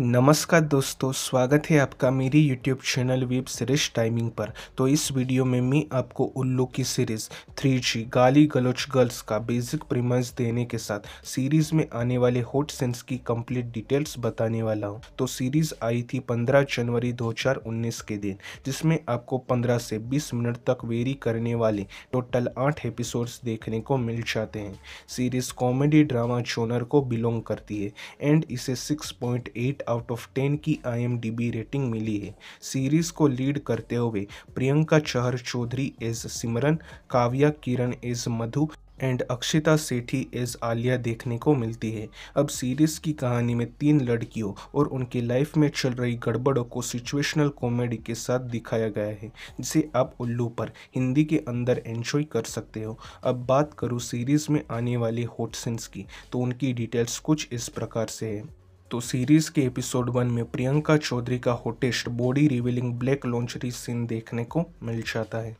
नमस्कार दोस्तों स्वागत है आपका मेरी YouTube channel web series timing पर तो इस वीडियो में मैं आपको उल्लू की सीरीज थ्री जी गाली गलोच गर्ल्स का बेसिक प्रीमस देने के साथ सीरीज में आने वाले हॉट सेंस की कंप्लीट डिटेल्स बताने वाला हूं तो सीरीज आई थी 15 जनवरी 2019 के दिन जिसमें आपको 15 से 20 मिनट तक वेरी करने वाले टोटल आठ एपिसोड्स देखने को मिल जाते हैं सीरीज कॉमेडी ड्रामा जोनर को बिलोंग करती है एंड इसे सिक्स आउट ऑफ टेन की आईएमडीबी रेटिंग मिली है सीरीज़ को लीड करते हुए Priyanka Chahar Choudhary as Simran Kavya Kiran as Madhu and Akshita Sethi as Alia देखने को मिलती है अब सीरीज़ की कहानी में तीन लड़कियों और उनके लाइफ में चल रही गड़बड़ों को सिचुएशनल कॉमेडी के साथ दिखाया गया है जिसे आप उल्लू पर हिंदी के अंदर एंजॉय कर सकते हो अब बात करूँ सीरीज़ में आने वाले हॉट सीन्स की तो उनकी डिटेल्स कुछ इस प्रकार से है तो सीरीज के एपिसोड वन में प्रियंका चौधरी का hottest body revealing black lingerie scene देखने को मिल जाता है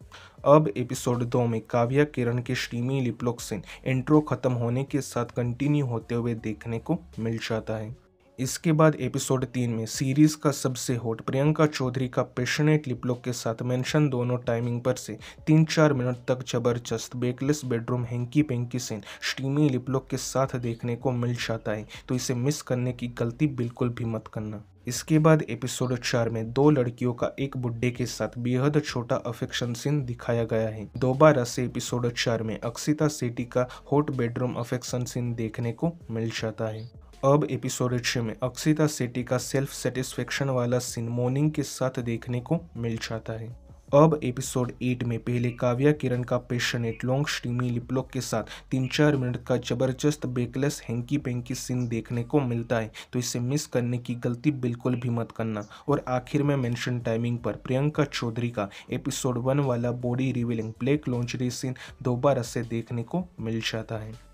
अब एपिसोड दो में काव्या किरण के स्टीमी लिपलॉक सीन इंट्रो खत्म होने के साथ कंटिन्यू होते हुए देखने को मिल जाता है इसके बाद एपिसोड तीन में सीरीज का सबसे होट प्रियंका चौधरी का पेशनेट लिपलॉक के साथ मेंशन दोनों टाइमिंग पर से तीन चार मिनट तक जबरदस्त backless bedroom hanky panky scene steamy lip lock के साथ देखने को मिल जाता है तो इसे मिस करने की गलती बिल्कुल भी मत करना इसके बाद एपिसोड चार में दो लड़कियों का एक बुड्ढे के साथ बेहद छोटा अफेक्शन सीन दिखाया गया है दोबारा से एपिसोड चार में अक्सिता सेटी का हॉट बेडरूम अफेक्शन सीन देखने को मिल जाता है अब एपिसोड छः में अक्षिता सेट्टी का सेल्फ सेटिस्फेक्शन वाला सीन मॉर्निंग के साथ देखने को मिल जाता है अब एपिसोड एट में पहले काव्या किरण का पेशनेट लॉन्ग स्टीमी लिपलॉक के साथ तीन चार मिनट का जबरदस्त बेकलेस हैंकी पेंकी सीन देखने को मिलता है तो इसे मिस करने की गलती बिल्कुल भी मत करना और आखिर में मेंशन टाइमिंग पर प्रियंका चौधरी का एपिसोड वन वाला body revealing black lingerie scene दोबारा से देखने को मिल जाता है